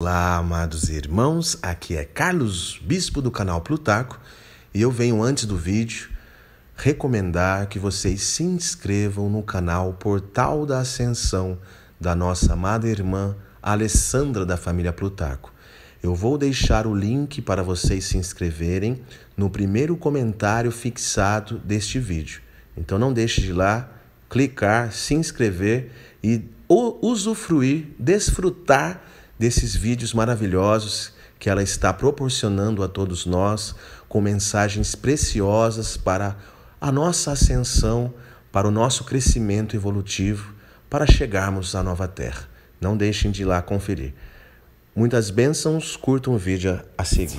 Olá, amados irmãos, aqui é Carlos, bispo do canal Plutaco, e eu venho antes do vídeo recomendar que vocês se inscrevam no canal Portal da Ascensão da nossa amada irmã Alessandra da família Plutaco. Eu vou deixar o link para vocês se inscreverem no primeiro comentário fixado deste vídeo. Então não deixe de ir lá, clicar, se inscrever e usufruir, desfrutar desses vídeos maravilhosos que ela está proporcionando a todos nós, com mensagens preciosas para a nossa ascensão, para o nosso crescimento evolutivo, para chegarmos à nova terra. Não deixem de ir lá conferir. Muitas bênçãos, curtam o vídeo a seguir.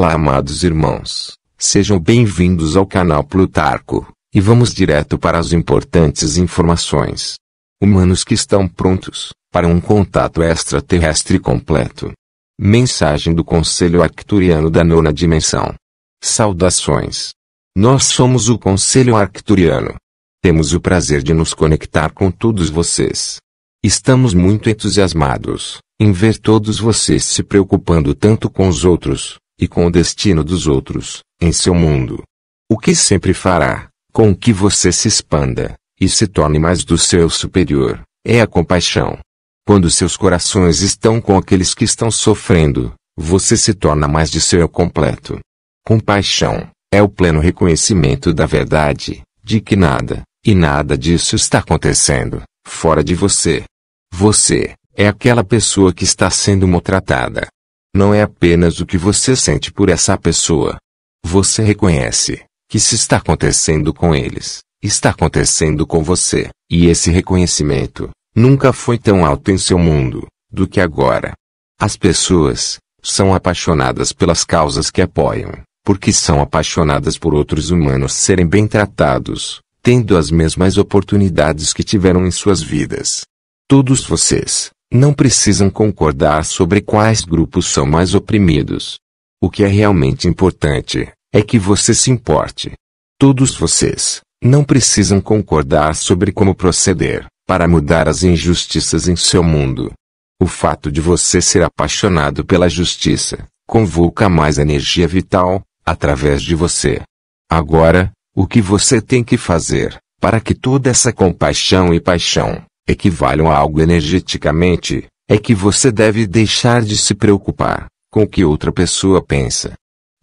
Olá, amados irmãos. Sejam bem-vindos ao canal Plutarco, e vamos direto para as importantes informações. Humanos que estão prontos para um contato extraterrestre completo. Mensagem do Conselho Arcturiano da Nona Dimensão. Saudações. Nós somos o Conselho Arcturiano. Temos o prazer de nos conectar com todos vocês. Estamos muito entusiasmados em ver todos vocês se preocupando tanto com os outros, e com o destino dos outros, em seu mundo. O que sempre fará, com que você se expanda, e se torne mais do seu superior, é a compaixão. Quando seus corações estão com aqueles que estão sofrendo, você se torna mais de seu completo. Compaixão é o pleno reconhecimento da verdade, de que nada, e nada disso está acontecendo, fora de você. Você é aquela pessoa que está sendo maltratada, não é apenas o que você sente por essa pessoa. Você reconhece que se está acontecendo com eles, está acontecendo com você, e esse reconhecimento nunca foi tão alto em seu mundo do que agora. As pessoas são apaixonadas pelas causas que apoiam, porque são apaixonadas por outros humanos serem bem tratados, tendo as mesmas oportunidades que tiveram em suas vidas. Todos vocês não precisam concordar sobre quais grupos são mais oprimidos. O que é realmente importante é que você se importe. Todos vocês não precisam concordar sobre como proceder para mudar as injustiças em seu mundo. O fato de você ser apaixonado pela justiça convoca mais energia vital através de você. Agora, o que você tem que fazer para que toda essa compaixão e paixão equivalem a algo energeticamente, é que você deve deixar de se preocupar com o que outra pessoa pensa.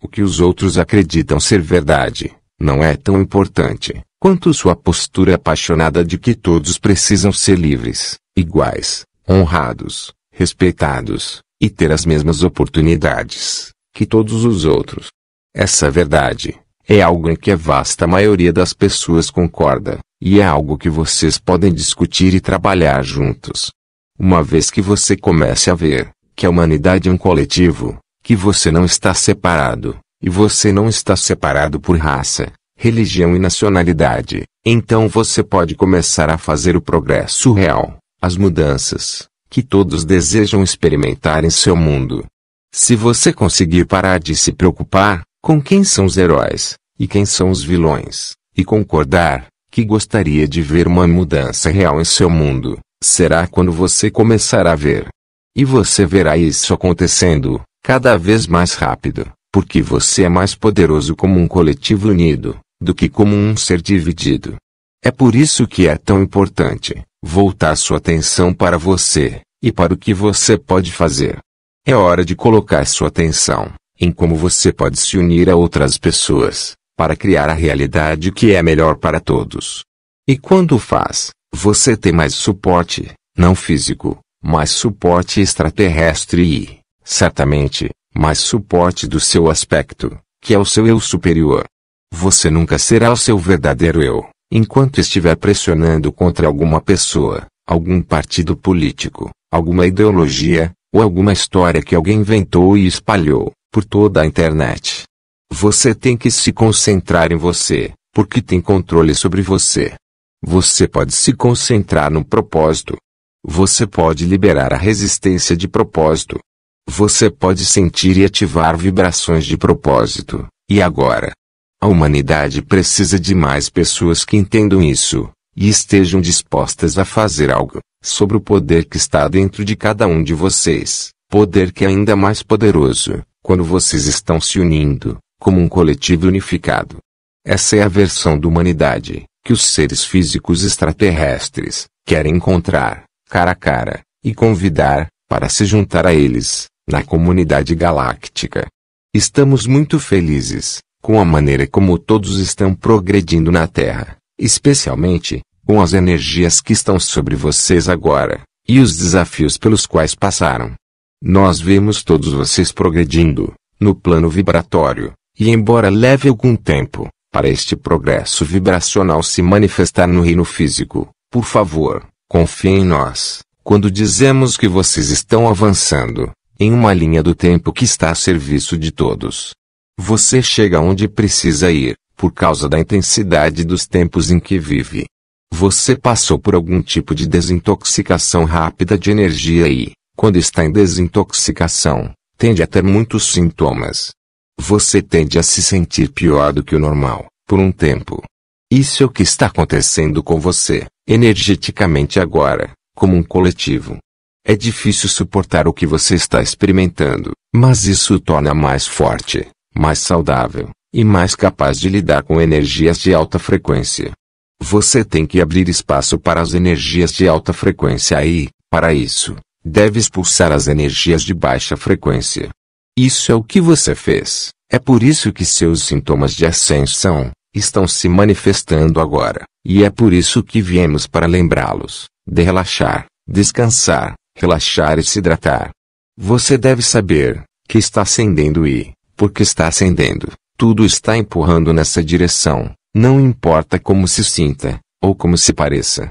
O que os outros acreditam ser verdade não é tão importante quanto sua postura apaixonada de que todos precisam ser livres, iguais, honrados, respeitados e ter as mesmas oportunidades que todos os outros. Essa verdade é algo em que a vasta maioria das pessoas concorda, e é algo que vocês podem discutir e trabalhar juntos. Uma vez que você comece a ver que a humanidade é um coletivo, que você não está separado, e você não está separado por raça, religião e nacionalidade, então você pode começar a fazer o progresso real, as mudanças que todos desejam experimentar em seu mundo. Se você conseguir parar de se preocupar com quem são os heróis e quem são os vilões, e concordar que gostaria de ver uma mudança real em seu mundo, será quando você começar a ver. E você verá isso acontecendo, cada vez mais rápido, porque você é mais poderoso como um coletivo unido, do que como um ser dividido. É por isso que é tão importante voltar sua atenção para você e para o que você pode fazer. É hora de colocar sua atenção em como você pode se unir a outras pessoas, para criar a realidade que é melhor para todos. E quando faz, você tem mais suporte, não físico, mas suporte extraterrestre e, certamente, mais suporte do seu aspecto, que é o seu eu superior. Você nunca será o seu verdadeiro eu, enquanto estiver pressionando contra alguma pessoa, algum partido político, alguma ideologia, ou alguma história que alguém inventou e espalhou por toda a internet. Você tem que se concentrar em você, porque tem controle sobre você. Você pode se concentrar no propósito. Você pode liberar a resistência de propósito. Você pode sentir e ativar vibrações de propósito. E agora? A humanidade precisa de mais pessoas que entendam isso e estejam dispostas a fazer algo sobre o poder que está dentro de cada um de vocês, poder que é ainda mais poderoso quando vocês estão se unindo, como um coletivo unificado. Essa é a versão da humanidade, que os seres físicos extraterrestres querem encontrar, cara a cara, e convidar, para se juntar a eles, na comunidade galáctica. Estamos muito felizes, com a maneira como todos estão progredindo na Terra, especialmente, com as energias que estão sobre vocês agora, e os desafios pelos quais passaram. Nós vemos todos vocês progredindo, no plano vibratório, e embora leve algum tempo, para este progresso vibracional se manifestar no reino físico, por favor, confiem em nós, quando dizemos que vocês estão avançando, em uma linha do tempo que está a serviço de todos. Você chega onde precisa ir, por causa da intensidade dos tempos em que vive. Você passou por algum tipo de desintoxicação rápida de energia e, quando está em desintoxicação, tende a ter muitos sintomas. Você tende a se sentir pior do que o normal, por um tempo. Isso é o que está acontecendo com você, energeticamente agora, como um coletivo. É difícil suportar o que você está experimentando, mas isso o torna mais forte, mais saudável e mais capaz de lidar com energias de alta frequência. Você tem que abrir espaço para as energias de alta frequência e, para isso, deve expulsar as energias de baixa frequência. Isso é o que você fez, é por isso que seus sintomas de ascensão estão se manifestando agora, e é por isso que viemos para lembrá-los de relaxar, descansar, relaxar e se hidratar. Você deve saber que está ascendendo e, porque está ascendendo, tudo está empurrando nessa direção, não importa como se sinta, ou como se pareça.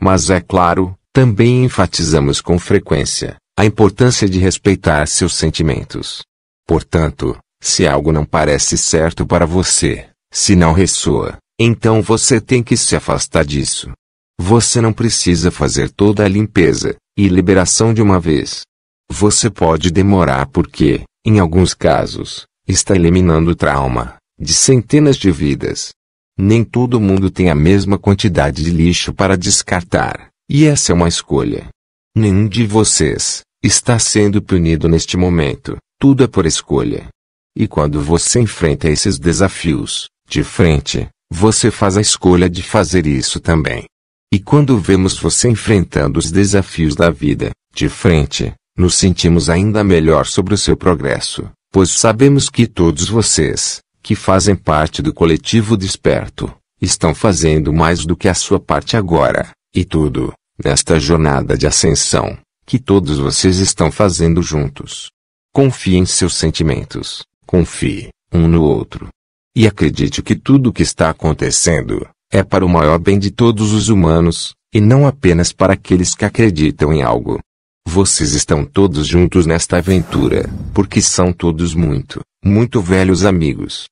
Mas é claro, também enfatizamos com frequência a importância de respeitar seus sentimentos. Portanto, se algo não parece certo para você, se não ressoa, então você tem que se afastar disso. Você não precisa fazer toda a limpeza e liberação de uma vez. Você pode demorar porque, em alguns casos, está eliminando trauma de centenas de vidas. Nem todo mundo tem a mesma quantidade de lixo para descartar, e essa é uma escolha. Nenhum de vocês está sendo punido neste momento, tudo é por escolha. E quando você enfrenta esses desafios, de frente, você faz a escolha de fazer isso também. E quando vemos você enfrentando os desafios da vida, de frente, nos sentimos ainda melhor sobre o seu progresso, pois sabemos que todos vocês, que fazem parte do coletivo desperto, estão fazendo mais do que a sua parte agora, e tudo, nesta jornada de ascensão, que todos vocês estão fazendo juntos. Confie em seus sentimentos, confie, um no outro. E acredite que tudo o que está acontecendo, é para o maior bem de todos os humanos, e não apenas para aqueles que acreditam em algo. Vocês estão todos juntos nesta aventura, porque são todos muito, muito velhos amigos.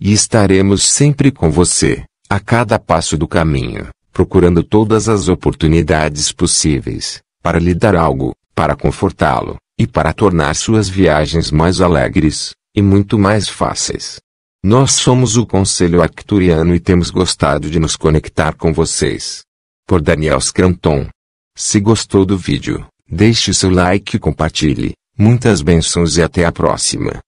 E estaremos sempre com você, a cada passo do caminho, procurando todas as oportunidades possíveis, para lhe dar algo, para confortá-lo, e para tornar suas viagens mais alegres, e muito mais fáceis. Nós somos o Conselho Acturiano e temos gostado de nos conectar com vocês. Por Daniel Scranton. Se gostou do vídeo, deixe seu like e compartilhe. Muitas bênçãos e até a próxima.